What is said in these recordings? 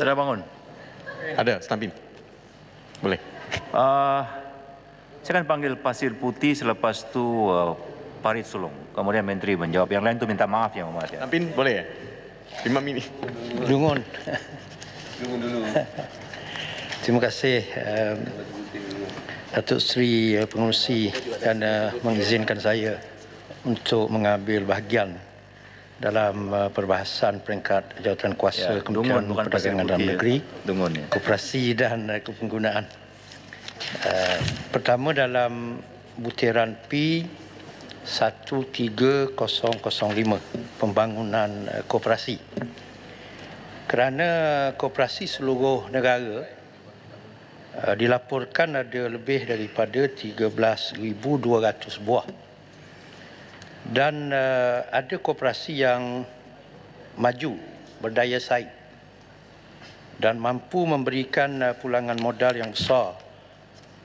Saya dah bangun. Ada, Stampin. Boleh. Uh, saya akan panggil Pasir Putih selepas itu uh, Parit Sulung. Kemudian Menteri menjawab. Yang lain tu minta maaf ya, Mama. Stampin, boleh ya? Lima minit. Dungun. Dungun dulu. Terima kasih. Um, Datuk Seri uh, Pengurusi dan uh, mengizinkan saya untuk mengambil bahagian dalam uh, perbahasan peringkat jawatan kuasa ya, Kementerian Perdagangan Dalam Negeri, Dungun, ya. Koperasi dan uh, Kepenggunaan. Uh, pertama dalam butiran P1305 pembangunan uh, koperasi. Kerana koperasi seluruh negara uh, dilaporkan ada lebih daripada 13,200 buah dan uh, ada koperasi yang maju berdaya saing dan mampu memberikan uh, pulangan modal yang besar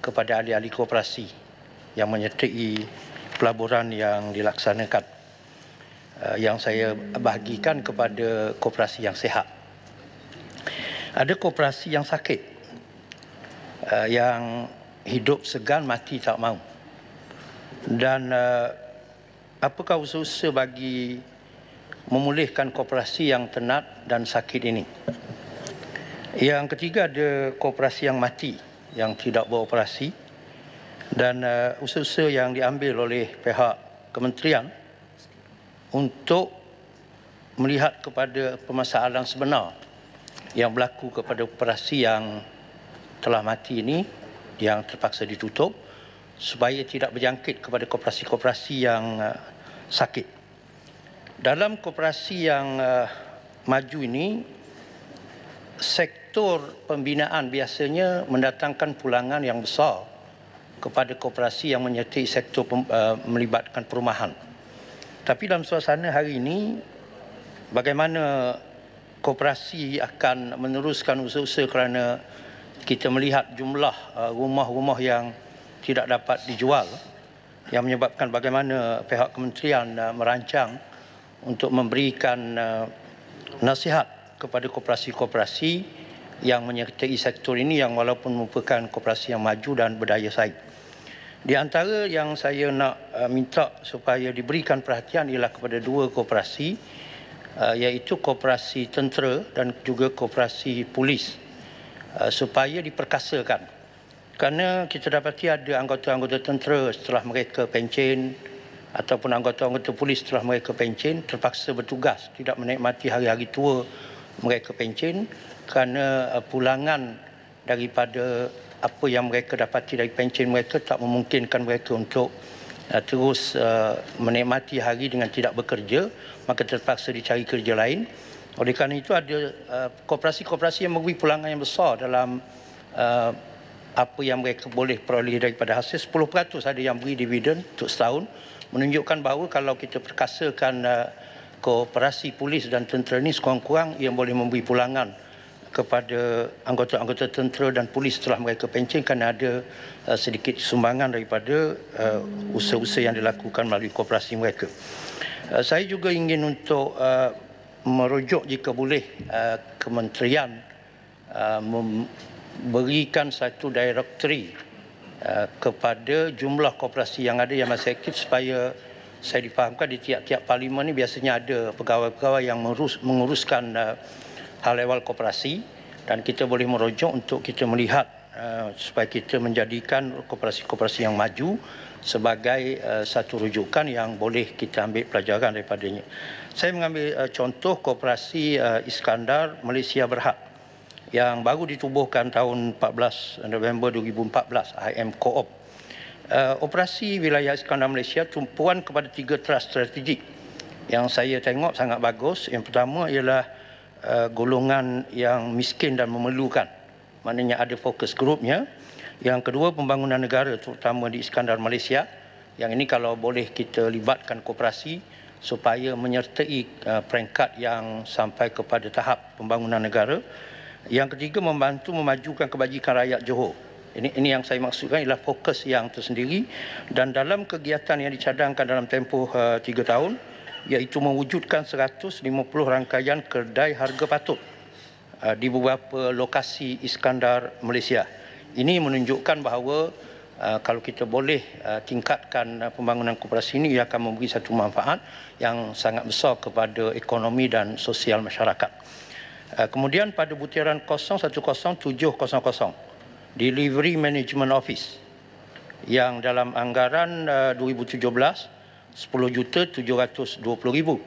kepada ahli-ahli koperasi yang menyertai pelaburan yang dilaksanakan uh, yang saya bahagikan kepada koperasi yang sehat. ada koperasi yang sakit uh, yang hidup segan mati tak mau dan uh, apakah usaha-usaha bagi memulihkan koperasi yang tenat dan sakit ini? Yang ketiga ada koperasi yang mati yang tidak beroperasi dan usaha-usaha uh, yang diambil oleh pihak kementerian untuk melihat kepada permasalahan sebenar yang berlaku kepada koperasi yang telah mati ini yang terpaksa ditutup supaya tidak berjangkit kepada koperasi-koperasi yang uh, sakit. Dalam koperasi yang uh, maju ini, sektor pembinaan biasanya mendatangkan pulangan yang besar kepada koperasi yang menyertai sektor pem, uh, melibatkan perumahan. Tapi dalam suasana hari ini, bagaimana koperasi akan meneruskan usaha-usaha kerana kita melihat jumlah uh, rumah-rumah yang tidak dapat dijual yang menyebabkan bagaimana pihak kementerian uh, merancang untuk memberikan uh, nasihat kepada koperasi-koperasi yang menyertai sektor ini yang walaupun merupakan koperasi yang maju dan berdaya saing. Di antara yang saya nak uh, minta supaya diberikan perhatian ialah kepada dua koperasi uh, iaitu koperasi tentera dan juga koperasi polis uh, supaya diperkasakan kerana kita dapati ada anggota-anggota tentera setelah mereka pencen ataupun anggota-anggota polis setelah mereka pencen terpaksa bertugas tidak menikmati hari-hari tua mereka pencen kerana eh, pulangan daripada apa yang mereka dapati dari pencen mereka tak memungkinkan mereka untuk eh, terus eh, menikmati hari dengan tidak bekerja maka terpaksa dicari kerja lain oleh kerana itu ada koperasi-koperasi yang memberi pulangan yang besar dalam apa yang mereka boleh peroleh daripada hasil 10% ada yang beri dividen untuk setahun menunjukkan bahawa kalau kita perkasakan uh, kooperasi polis dan tentera ini sekurang-kurang ia boleh memberi pulangan kepada anggota-anggota tentera dan polis setelah mereka pencen kerana ada uh, sedikit sumbangan daripada uh, usaha-usaha yang dilakukan melalui kooperasi mereka. Uh, saya juga ingin untuk uh, merujuk jika boleh uh, kementerian uh, mem- berikan satu directory uh, kepada jumlah koperasi yang ada yang masih aktif supaya saya difahamkan di tiap-tiap parlimen ini biasanya ada pegawai-pegawai yang mengurus, menguruskan uh, hal ehwal koperasi dan kita boleh merujuk untuk kita melihat uh, supaya kita menjadikan koperasi-koperasi yang maju sebagai uh, satu rujukan yang boleh kita ambil pelajaran daripadanya. Saya mengambil uh, contoh koperasi uh, Iskandar Malaysia Berhad yang baru ditubuhkan tahun 14 November 2014 IM co Uh, operasi wilayah Iskandar Malaysia tumpuan kepada tiga trust strategik yang saya tengok sangat bagus. Yang pertama ialah uh, golongan yang miskin dan memerlukan. Maknanya ada fokus grupnya. Yang kedua pembangunan negara terutama di Iskandar Malaysia. Yang ini kalau boleh kita libatkan kooperasi supaya menyertai uh, peringkat yang sampai kepada tahap pembangunan negara. Yang ketiga membantu memajukan kebajikan rakyat Johor. Ini, ini yang saya maksudkan ialah fokus yang tersendiri dan dalam kegiatan yang dicadangkan dalam tempoh eh, tiga uh, tahun iaitu mewujudkan 150 rangkaian kedai harga patut uh, di beberapa lokasi Iskandar Malaysia. Ini menunjukkan bahawa uh, kalau kita boleh uh, tingkatkan uh, pembangunan koperasi ini ia akan memberi satu manfaat yang sangat besar kepada ekonomi dan sosial masyarakat. Eh, kemudian pada butiran 010700 Delivery Management Office yang dalam anggaran uh, 2017 10 juta 720 ribu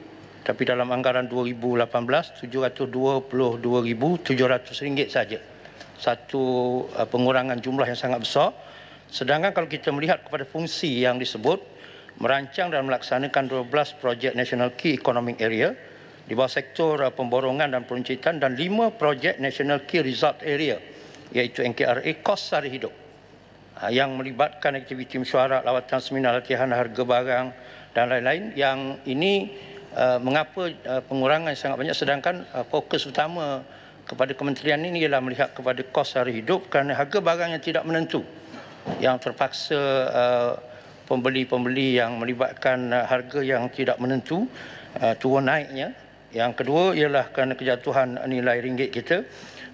tapi dalam anggaran 2018 722,700 ringgit saja. Satu eh, pengurangan jumlah yang sangat besar. Sedangkan kalau kita melihat kepada fungsi yang disebut merancang dan melaksanakan 12 projek National Key Economic Area di bawah sektor uh, pemborongan dan peruncitan dan lima projek National Key Result Area iaitu NKRA Kos Sari Hidup uh, yang melibatkan aktiviti mesyuarat, lawatan seminar, latihan harga barang dan lain-lain yang ini uh, mengapa uh, pengurangan sangat banyak sedangkan uh, fokus utama kepada kementerian ini ialah melihat kepada kos sari hidup kerana harga barang yang tidak menentu yang terpaksa uh, pembeli-pembeli yang melibatkan uh, harga yang tidak menentu uh, turun naiknya yang kedua ialah kerana kejatuhan nilai ringgit kita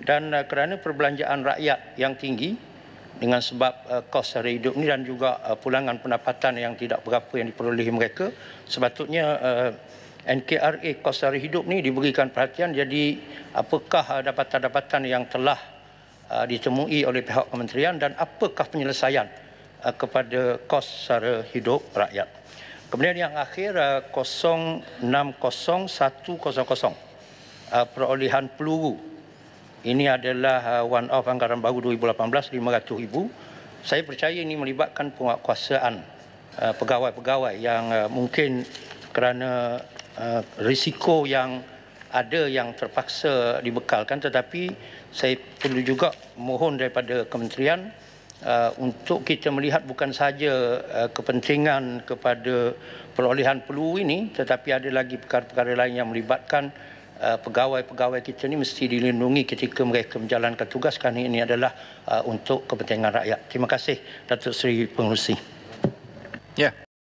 dan uh, kerana perbelanjaan rakyat yang tinggi dengan sebab uh, kos hari hidup ini dan juga uh, pulangan pendapatan yang tidak berapa yang diperolehi mereka. Sepatutnya uh, NKRA kos hari hidup ini diberikan perhatian jadi apakah dapatan-dapatan yang telah uh, ditemui oleh pihak kementerian dan apakah penyelesaian kepada kos hari hidup rakyat. Kemudian yang akhir uh, 060100 uh, perolehan peluru. Ini adalah uh, one off anggaran baru 2018 500,000. Saya percaya ini melibatkan penguatkuasaan uh, pegawai-pegawai yang uh, mungkin kerana uh, risiko yang ada yang terpaksa dibekalkan tetapi saya perlu juga mohon daripada kementerian Uh, untuk kita melihat bukan saja uh, kepentingan kepada perolehan pelu ini tetapi ada lagi perkara-perkara lain yang melibatkan uh, pegawai-pegawai kita ini mesti dilindungi ketika mereka menjalankan tugas kerana ini adalah untuk kepentingan rakyat. Terima kasih Datuk Seri Pengurusi. Ya. Yeah.